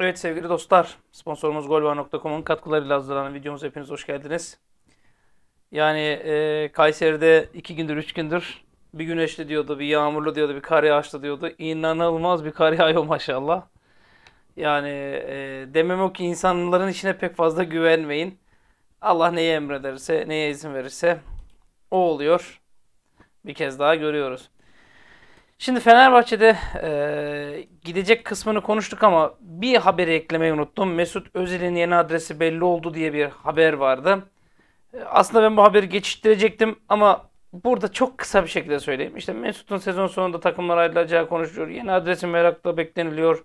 Evet sevgili dostlar, sponsorumuz golvar.com'un katkılarıyla hazırlanan videomuz hepiniz hoş geldiniz. Yani e, Kayseri'de iki gündür, üç gündür bir güneşli diyordu, bir yağmurlu diyordu, bir kar yağışlı diyordu. İnanılmaz bir kar yağıyor maşallah. Yani e, demem o ki insanların işine pek fazla güvenmeyin. Allah neye emrederse, neye izin verirse o oluyor. Bir kez daha görüyoruz. Şimdi Fenerbahçe'de e, gidecek kısmını konuştuk ama bir haberi eklemeyi unuttum. Mesut Özil'in yeni adresi belli oldu diye bir haber vardı. aslında ben bu haberi geçiştirecektim ama burada çok kısa bir şekilde söyleyeyim. İşte Mesut'un sezon sonunda takımlar ayrılacağı konuşuluyor. Yeni adresi merakla bekleniliyor.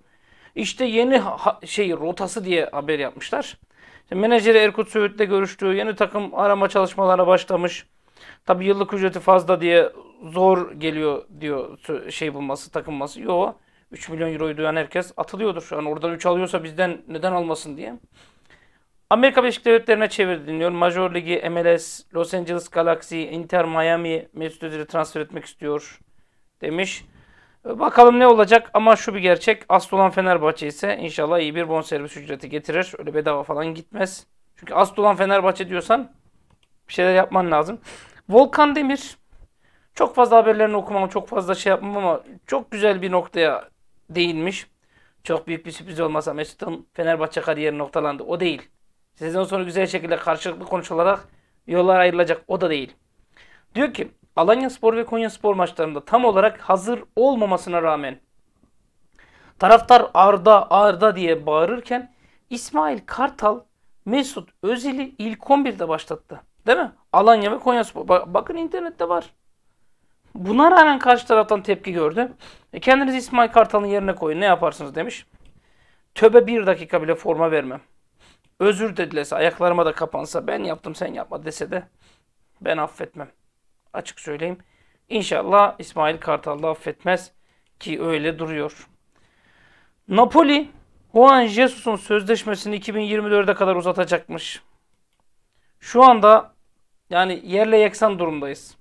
İşte yeni şey rotası diye haber yapmışlar. İşte menajeri Erkut Söğüt'le görüştüğü yeni takım arama çalışmalarına başlamış. Tabi yıllık ücreti fazla diye zor geliyor diyor şey bulması, takınması. Yo. 3 milyon euroyu duyan herkes atılıyordur. Şu an oradan 3 alıyorsa bizden neden almasın diye. Amerika Birleşik Devletleri'ne çevirdi dinliyorum. Major Ligi, MLS, Los Angeles Galaxy, Inter Miami Mesut Özil'i transfer etmek istiyor demiş. Ee, bakalım ne olacak ama şu bir gerçek. Asıl olan Fenerbahçe ise inşallah iyi bir bonservis ücreti getirir. Öyle bedava falan gitmez. Çünkü asıl olan Fenerbahçe diyorsan bir şeyler yapman lazım. Volkan Demir. Çok fazla haberlerini okumam, çok fazla şey yapmam ama çok güzel bir noktaya değinmiş. Çok büyük bir sürpriz olmasa Mesut'un Fenerbahçe kariyeri noktalandı. O değil. Sezon sonu güzel şekilde karşılıklı konuşularak yollar ayrılacak. O da değil. Diyor ki Alanya Spor ve Konya Spor maçlarında tam olarak hazır olmamasına rağmen taraftar Arda Arda diye bağırırken İsmail Kartal Mesut Özil'i ilk 11'de başlattı. Değil mi? Alanya ve Konyaspor. Bak, bakın internette var. Buna rağmen karşı taraftan tepki gördü. E kendinizi İsmail Kartal'ın yerine koyun. Ne yaparsınız demiş. Töbe bir dakika bile forma vermem. Özür de ayaklarıma da kapansa, ben yaptım sen yapma dese de ben affetmem. Açık söyleyeyim. İnşallah İsmail Kartal da affetmez ki öyle duruyor. Napoli Juan Jesus'un sözleşmesini 2024'e kadar uzatacakmış. Şu anda yani yerle yeksan durumdayız.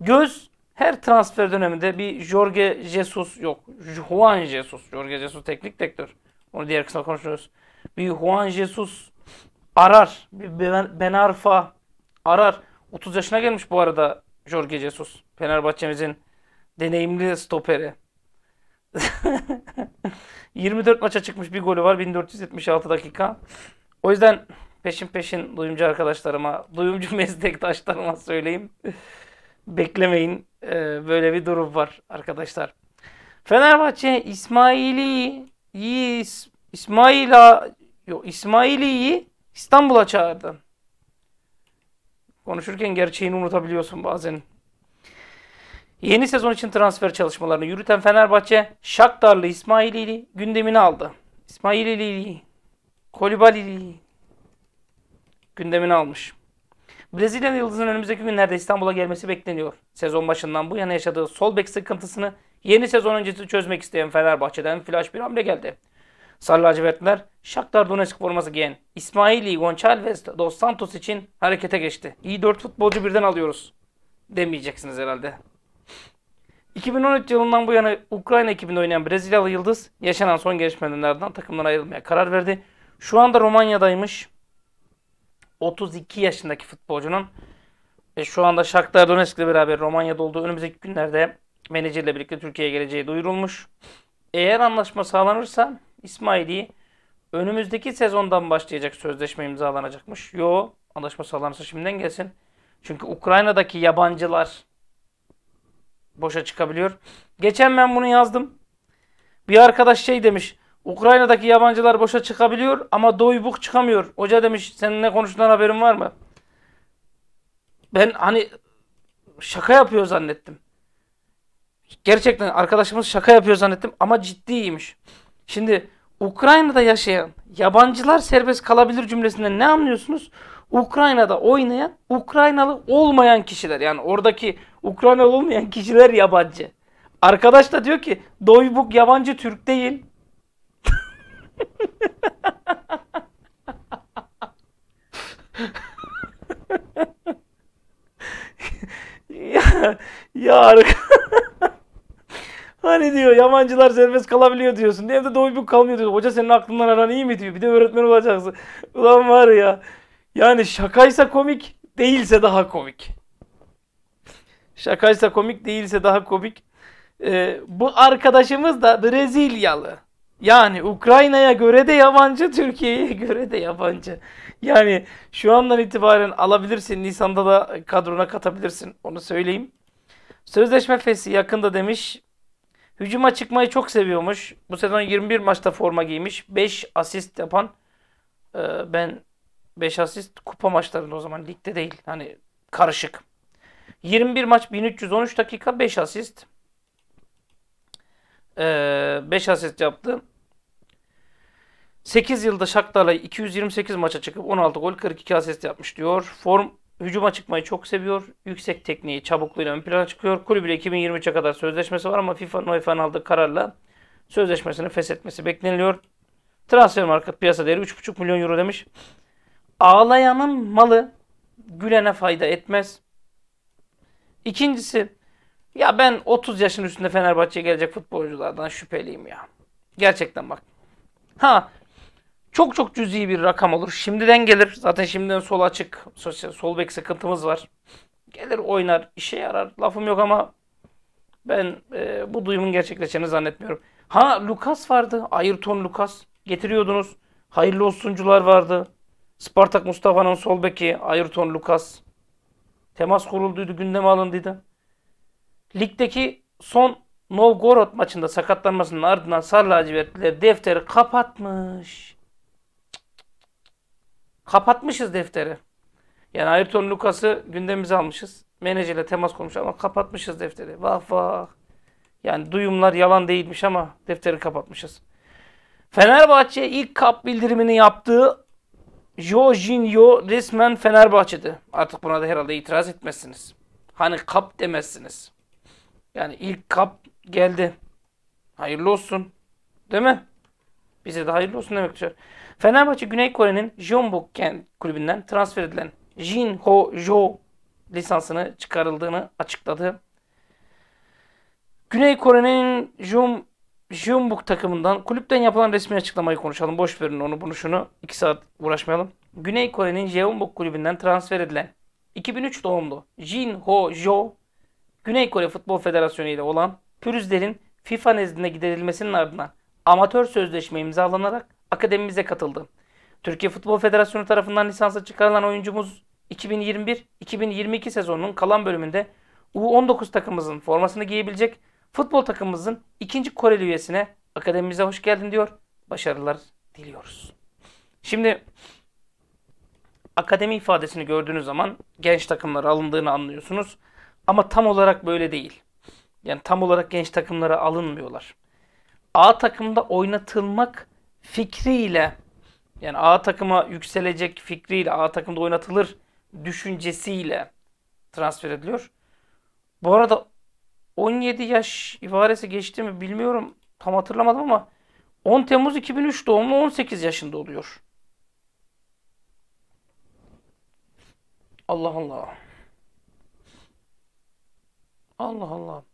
Göz her transfer döneminde bir Jorge Jesus yok. Juan Jesus. Jorge Jesus teknik direktör. Onu diğer kısma konuşuyoruz. Bir Juan Jesus arar. Bir Ben Arfa arar. 30 yaşına gelmiş bu arada Jorge Jesus. Fenerbahçe'mizin deneyimli stoperi. 24 maça çıkmış bir golü var 1476 dakika. O yüzden peşin peşin duyumcu arkadaşlarıma, duyumcu meslektaşlarıma söyleyeyim. Beklemeyin. Ee, böyle bir durum var arkadaşlar. Fenerbahçe İsmail'i İsmail'a yok İsmail'i İstanbul'a çağırdı. Konuşurken gerçeğini unutabiliyorsun bazen. Yeni sezon için transfer çalışmalarını yürüten Fenerbahçe, Şaktarlı İsmailili gündemini aldı. İsmailili, Kolibalili, Gündemini almış. Brezilya yıldızının önümüzdeki günlerde İstanbul'a gelmesi bekleniyor. Sezon başından bu yana yaşadığı sol bek sıkıntısını yeni sezon öncesi çözmek isteyen Fenerbahçe'den flash bir hamle geldi. Sarı lacivertler Shakhtar Donetsk forması giyen İsmaili Gonçalves Dos Santos için harekete geçti. İyi 4 futbolcu birden alıyoruz demeyeceksiniz herhalde. 2013 yılından bu yana Ukrayna ekibinde oynayan Brezilyalı Yıldız yaşanan son gelişmelerden takımdan ayrılmaya karar verdi. Şu anda Romanya'daymış. 32 yaşındaki futbolcunun e, şu anda Shakhtar Donetsk ile beraber Romanya'da olduğu önümüzdeki günlerde menajerle birlikte Türkiye'ye geleceği duyurulmuş. Eğer anlaşma sağlanırsa İsmail'i önümüzdeki sezondan başlayacak sözleşme imzalanacakmış. Yo anlaşma sağlanırsa şimdiden gelsin. Çünkü Ukrayna'daki yabancılar boşa çıkabiliyor. Geçen ben bunu yazdım. Bir arkadaş şey demiş. Ukrayna'daki yabancılar boşa çıkabiliyor ama Doybuk çıkamıyor. Hoca demiş senin ne konuştuğundan haberin var mı? Ben hani şaka yapıyor zannettim. Gerçekten arkadaşımız şaka yapıyor zannettim ama ciddiymiş. Şimdi Ukrayna'da yaşayan yabancılar serbest kalabilir cümlesinden ne anlıyorsunuz? Ukrayna'da oynayan Ukraynalı olmayan kişiler. Yani oradaki Ukraynalı olmayan kişiler yabancı. Arkadaş da diyor ki Doybuk yabancı Türk değil ya, ya hani diyor yabancılar serbest kalabiliyor diyorsun. Hem de doyup kalmıyor diyor. Hoca senin aklından aran iyi mi diyor. Bir de öğretmen olacaksın. Ulan var ya. Yani şakaysa komik değilse daha komik. Şakaysa komik değilse daha komik. Ee, bu arkadaşımız da Brezilyalı. Yani Ukrayna'ya göre de yabancı, Türkiye'ye göre de yabancı. Yani şu andan itibaren alabilirsin. Nisan'da da kadrona katabilirsin. Onu söyleyeyim. Sözleşme fesi yakında demiş. Hücuma çıkmayı çok seviyormuş. Bu sezon 21 maçta forma giymiş. 5 asist yapan. E, ben 5 asist kupa maçlarında o zaman ligde değil. Hani karışık. 21 maç 1313 dakika 5 asist. 5 ee, asist yaptı. 8 yılda Shakhtar'la 228 maça çıkıp 16 gol 42 asist yapmış diyor. Form hücuma çıkmayı çok seviyor. Yüksek tekniği çabukluğuyla ön plana çıkıyor. Kulübüyle 2023'e kadar sözleşmesi var ama FIFA'nın UEFA'nın aldığı kararla sözleşmesini feshetmesi bekleniliyor. Transfer market piyasa değeri 3,5 milyon euro demiş. Ağlayanın malı gülene fayda etmez. İkincisi ya ben 30 yaşın üstünde Fenerbahçe'ye gelecek futbolculardan şüpheliyim ya. Gerçekten bak. Ha çok çok cüzi bir rakam olur. Şimdiden gelir. Zaten şimdiden sol açık. Sol bek sıkıntımız var. Gelir oynar. işe yarar. Lafım yok ama ben e, bu duyumun gerçekleşeceğini zannetmiyorum. Ha Lucas vardı. Ayrton Lucas. Getiriyordunuz. Hayırlı olsuncular vardı. Spartak Mustafa'nın sol beki. Ayrton Lucas. Temas kurulduydu. Gündeme alındıydı ligdeki son Novgorod maçında sakatlanmasının ardından Sarı lacivertliler defteri kapatmış. Kapatmışız defteri. Yani Ayrton Lucas'ı gündemimize almışız. Menajerle temas kurmuş ama kapatmışız defteri. Vah vah. Yani duyumlar yalan değilmiş ama defteri kapatmışız. Fenerbahçe ilk kap bildirimini yaptığı Jorginho resmen Fenerbahçe'di. Artık buna da herhalde itiraz etmezsiniz. Hani kap demezsiniz. Yani ilk kap geldi. Hayırlı olsun. Değil mi? Bize de hayırlı olsun demek istiyor. Fenerbahçe Güney Kore'nin Jeonbuk kent kulübünden transfer edilen Jin Ho Jo lisansını çıkarıldığını açıkladı. Güney Kore'nin Jeon Jeonbuk takımından kulüpten yapılan resmi açıklamayı konuşalım. Boş verin onu bunu şunu. 2 saat uğraşmayalım. Güney Kore'nin Jeonbuk kulübünden transfer edilen 2003 doğumlu Jin Ho Jo Güney Kore Futbol Federasyonu ile olan pürüzlerin FIFA nezdinde giderilmesinin ardından amatör sözleşme imzalanarak akademimize katıldı. Türkiye Futbol Federasyonu tarafından lisansa çıkarılan oyuncumuz 2021-2022 sezonunun kalan bölümünde U19 takımımızın formasını giyebilecek futbol takımımızın ikinci Koreli üyesine akademimize hoş geldin diyor. Başarılar diliyoruz. Şimdi akademi ifadesini gördüğünüz zaman genç takımlara alındığını anlıyorsunuz. Ama tam olarak böyle değil. Yani tam olarak genç takımlara alınmıyorlar. A takımda oynatılmak fikriyle yani A takıma yükselecek fikriyle A takımda oynatılır düşüncesiyle transfer ediliyor. Bu arada 17 yaş ibaresi geçti mi bilmiyorum. Tam hatırlamadım ama 10 Temmuz 2003 doğumlu 18 yaşında oluyor. Allah Allah. Allah Allah.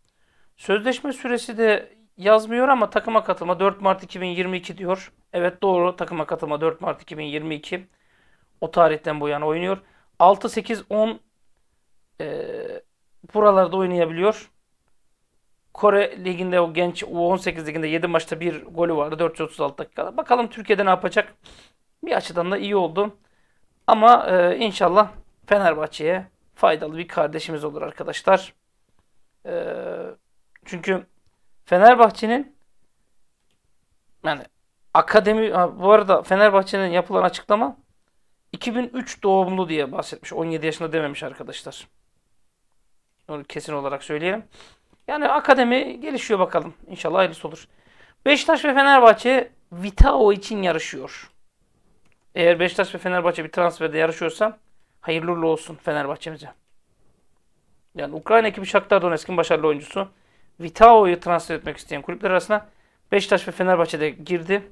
Sözleşme süresi de yazmıyor ama takıma katılma 4 Mart 2022 diyor. Evet doğru takıma katılma 4 Mart 2022. O tarihten bu yana oynuyor. 6, 8, 10 e, buralarda oynayabiliyor. Kore liginde o genç U18 liginde 7 maçta bir golü vardı 436 dakikada. Bakalım Türkiye'de ne yapacak? Bir açıdan da iyi oldu. Ama e, inşallah Fenerbahçe'ye faydalı bir kardeşimiz olur arkadaşlar. Ee, çünkü Fenerbahçe'nin yani akademi bu arada Fenerbahçe'nin yapılan açıklama 2003 doğumlu diye bahsetmiş. 17 yaşında dememiş arkadaşlar. Onu kesin olarak söyleyelim. Yani akademi gelişiyor bakalım. İnşallah hayırlısı olur. Beşiktaş ve Fenerbahçe Vitao için yarışıyor. Eğer Beşiktaş ve Fenerbahçe bir transferde yarışıyorsa hayırlı olsun Fenerbahçemize. Yani Ukrayna ekibi Shakhtar Donetsk'in başarılı oyuncusu Vitao'yu transfer etmek isteyen kulüpler arasında Beşiktaş ve Fenerbahçe'de girdi.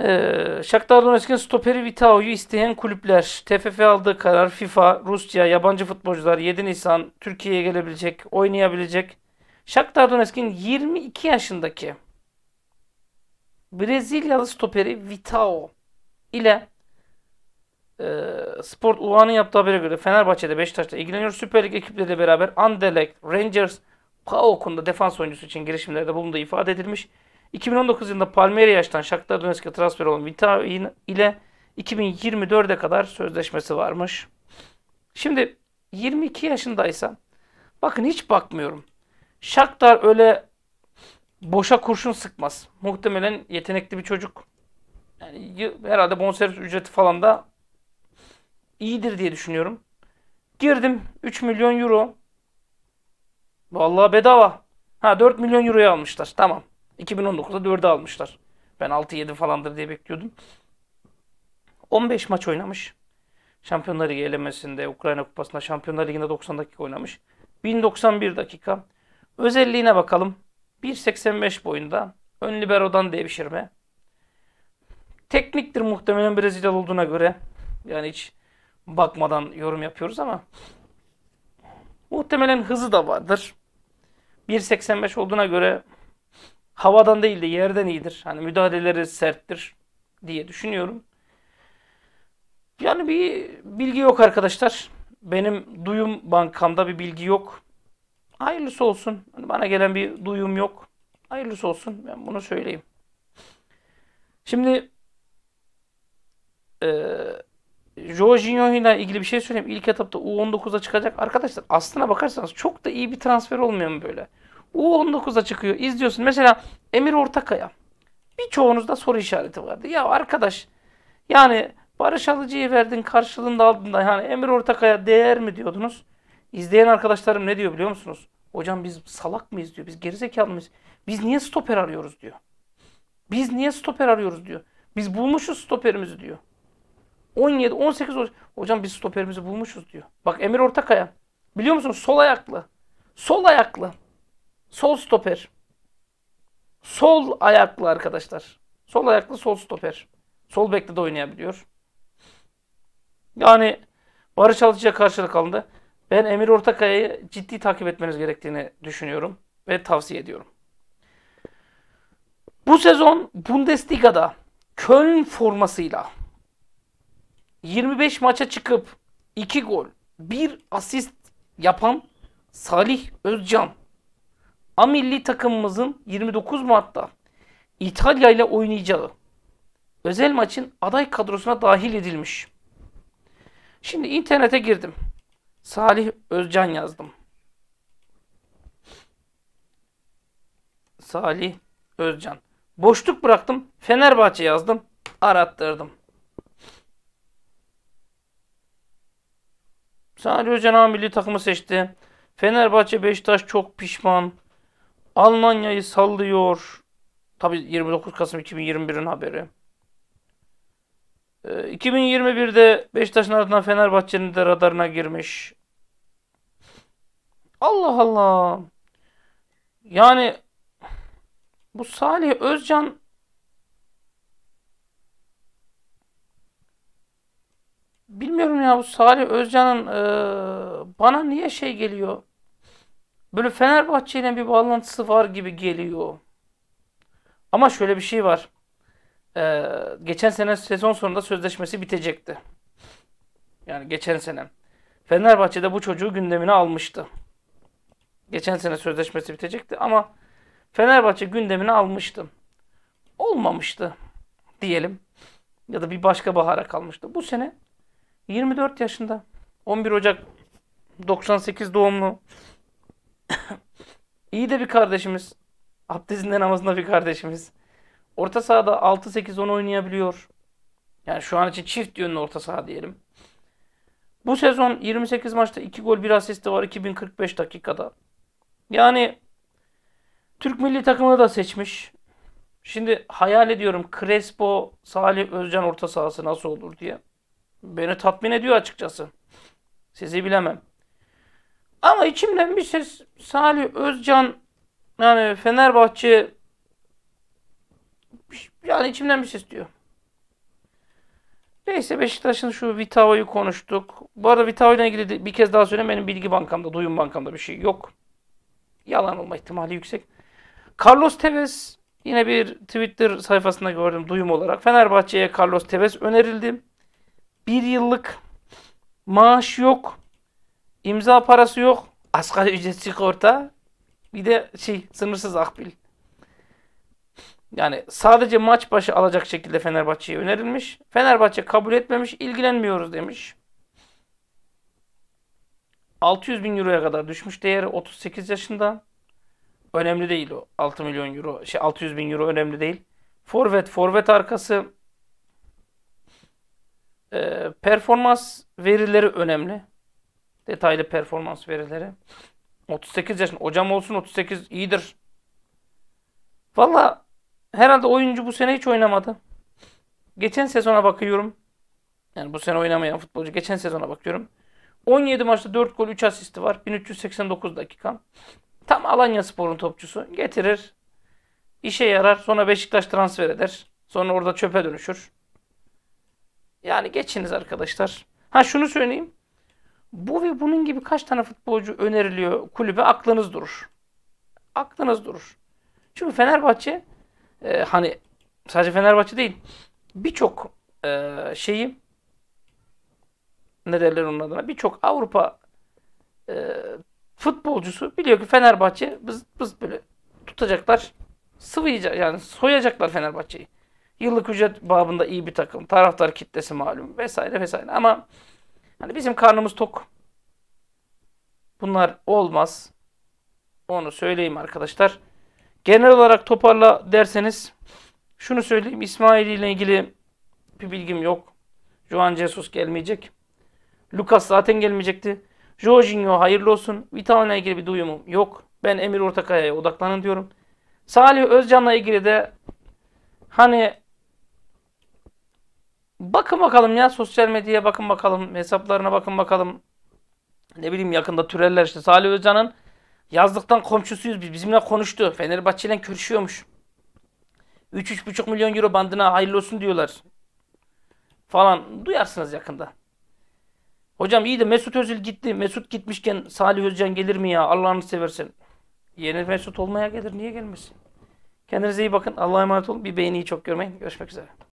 Ee, Shakhtar Donetsk'in stoperi Vitao'yu isteyen kulüpler TFF aldığı karar FIFA, Rusya, yabancı futbolcular 7 Nisan Türkiye'ye gelebilecek, oynayabilecek. Shakhtar Donetsk'in 22 yaşındaki Brezilyalı stoperi Vitao ile e, Sport Ulan'ın yaptığı habere göre Fenerbahçe'de Beşiktaş'ta ilgileniyor. Süper Lig ekipleriyle beraber Anderlecht, Rangers, PAOK'un da defans oyuncusu için girişimlerde bulunduğu ifade edilmiş. 2019 yılında Palmeiras'tan Shakhtar Donetsk'e transfer olan Vitavi ile 2024'e kadar sözleşmesi varmış. Şimdi 22 yaşındaysa bakın hiç bakmıyorum. Shakhtar öyle boşa kurşun sıkmaz. Muhtemelen yetenekli bir çocuk. Yani herhalde bonservis ücreti falan da iyidir diye düşünüyorum. Girdim 3 milyon euro. Vallahi bedava. Ha 4 milyon euroya almışlar. Tamam. 2019'da 4'e almışlar. Ben 6-7 falandır diye bekliyordum. 15 maç oynamış. Şampiyonlar Ligi elemesinde, Ukrayna Kupası'nda, Şampiyonlar Ligi'nde 90 dakika oynamış. 1091 dakika. Özelliğine bakalım. 1.85 boyunda. Ön liberodan devşirme. Tekniktir muhtemelen Brezilyalı olduğuna göre. Yani hiç bakmadan yorum yapıyoruz ama muhtemelen hızı da vardır. 1.85 olduğuna göre havadan değil de yerden iyidir. Hani müdahaleleri serttir diye düşünüyorum. Yani bir bilgi yok arkadaşlar. Benim duyum bankamda bir bilgi yok. Hayırlısı olsun. Hani bana gelen bir duyum yok. Hayırlısı olsun. Ben bunu söyleyeyim. Şimdi eee Jorginho ile ilgili bir şey söyleyeyim. İlk etapta U19'a çıkacak. Arkadaşlar aslına bakarsanız çok da iyi bir transfer olmuyor mu böyle? U19'a çıkıyor. izliyorsun. Mesela Emir Ortakaya. Birçoğunuzda soru işareti vardı. Ya arkadaş yani Barış Alıcı'yı verdin karşılığında aldın da yani Emir Ortakaya değer mi diyordunuz? İzleyen arkadaşlarım ne diyor biliyor musunuz? Hocam biz salak mıyız diyor. Biz gerizekalı mıyız? Biz niye stoper arıyoruz diyor. Biz niye stoper arıyoruz diyor. Biz bulmuşuz stoperimizi diyor. 17, 18 hocam biz stoperimizi bulmuşuz diyor. Bak Emir Ortakaya. Biliyor musun sol ayaklı. Sol ayaklı. Sol stoper. Sol ayaklı arkadaşlar. Sol ayaklı sol stoper. Sol bekle de oynayabiliyor. Yani Barış Altıcı'ya karşılık alındı. Ben Emir Ortakaya'yı ciddi takip etmeniz gerektiğini düşünüyorum ve tavsiye ediyorum. Bu sezon Bundesliga'da Köln formasıyla 25 maça çıkıp 2 gol, 1 asist yapan Salih Özcan. A milli takımımızın 29 Mart'ta İtalya ile oynayacağı özel maçın aday kadrosuna dahil edilmiş. Şimdi internete girdim. Salih Özcan yazdım. Salih Özcan. Boşluk bıraktım. Fenerbahçe yazdım. Arattırdım. Sadi Özcan milli takımı seçti. Fenerbahçe Beşiktaş çok pişman. Almanya'yı sallıyor. Tabi 29 Kasım 2021'in haberi. 2021'de ee, Beşiktaş'ın ardından Fenerbahçe'nin de radarına girmiş. Allah Allah. Yani bu Salih Özcan bilmiyorum ya bu Salih Özcan'ın e, bana niye şey geliyor? Böyle Fenerbahçe ile bir bağlantısı var gibi geliyor. Ama şöyle bir şey var. E, geçen sene sezon sonunda sözleşmesi bitecekti. Yani geçen sene. Fenerbahçe de bu çocuğu gündemine almıştı. Geçen sene sözleşmesi bitecekti ama Fenerbahçe gündemine almıştı. Olmamıştı diyelim. Ya da bir başka bahara kalmıştı. Bu sene 24 yaşında. 11 Ocak 98 doğumlu. İyi de bir kardeşimiz. Abdestinde namazında bir kardeşimiz. Orta sahada 6-8-10 oynayabiliyor. Yani şu an için çift yönlü orta saha diyelim. Bu sezon 28 maçta 2 gol 1 asisti var 2045 dakikada. Yani Türk milli takımını da seçmiş. Şimdi hayal ediyorum Crespo, Salih Özcan orta sahası nasıl olur diye beni tatmin ediyor açıkçası. Sizi bilemem. Ama içimden bir ses Salih Özcan yani Fenerbahçe yani içimden bir ses diyor. Neyse Beşiktaş'ın şu Vitao'yu konuştuk. Bu arada Vitao ile ilgili bir kez daha söyleyeyim. Benim bilgi bankamda, duyum bankamda bir şey yok. Yalan olma ihtimali yüksek. Carlos Tevez yine bir Twitter sayfasında gördüm duyum olarak. Fenerbahçe'ye Carlos Tevez önerildi. Bir yıllık maaş yok. imza parası yok. Asgari ücret sigorta. Bir de şey sınırsız akbil. Yani sadece maç başı alacak şekilde Fenerbahçe'ye önerilmiş. Fenerbahçe kabul etmemiş, ilgilenmiyoruz demiş. 600 bin euroya kadar düşmüş değeri 38 yaşında. Önemli değil o 6 milyon euro, şey 600 bin euro önemli değil. Forvet, forvet arkası e, performans verileri önemli. Detaylı performans verileri. 38 yaşın, Hocam olsun 38 iyidir. Valla herhalde oyuncu bu sene hiç oynamadı. Geçen sezona bakıyorum. Yani bu sene oynamayan futbolcu. Geçen sezona bakıyorum. 17 maçta 4 gol 3 asisti var. 1389 dakika. Tam Alanya Spor'un topçusu. Getirir. İşe yarar. Sonra Beşiktaş transfer eder. Sonra orada çöpe dönüşür. Yani geçiniz arkadaşlar. Ha şunu söyleyeyim. Bu ve bunun gibi kaç tane futbolcu öneriliyor kulübe aklınız durur. Aklınız durur. Çünkü Fenerbahçe e, hani sadece Fenerbahçe değil birçok e, şeyi ne derler onun adına birçok Avrupa e, futbolcusu biliyor ki Fenerbahçe biz, biz böyle tutacaklar sıvayacak yani soyacaklar Fenerbahçe'yi. Yıllık ücret babında iyi bir takım. Taraftar kitlesi malum vesaire vesaire. Ama hani bizim karnımız tok. Bunlar olmaz. Onu söyleyeyim arkadaşlar. Genel olarak toparla derseniz şunu söyleyeyim. İsmail ile ilgili bir bilgim yok. Juan Jesus gelmeyecek. Lucas zaten gelmeyecekti. Jorginho hayırlı olsun. Vitao ile ilgili bir duyumum yok. Ben Emir Ortakaya'ya odaklanın diyorum. Salih Özcan'la ilgili de hani Bakın bakalım ya sosyal medyaya bakın bakalım. Hesaplarına bakın bakalım. Ne bileyim yakında türeller işte. Salih Özcan'ın yazlıktan komşusuyuz biz. Bizimle konuştu. Fenerbahçe ile görüşüyormuş. 3-3,5 milyon euro bandına hayırlı olsun diyorlar. Falan duyarsınız yakında. Hocam iyi de Mesut Özil gitti. Mesut gitmişken Salih Özcan gelir mi ya? Allah'ını seversen. Yeni Mesut olmaya gelir. Niye gelmesin? Kendinize iyi bakın. Allah'a emanet olun. Bir beğeniyi çok görmeyin. Görüşmek üzere.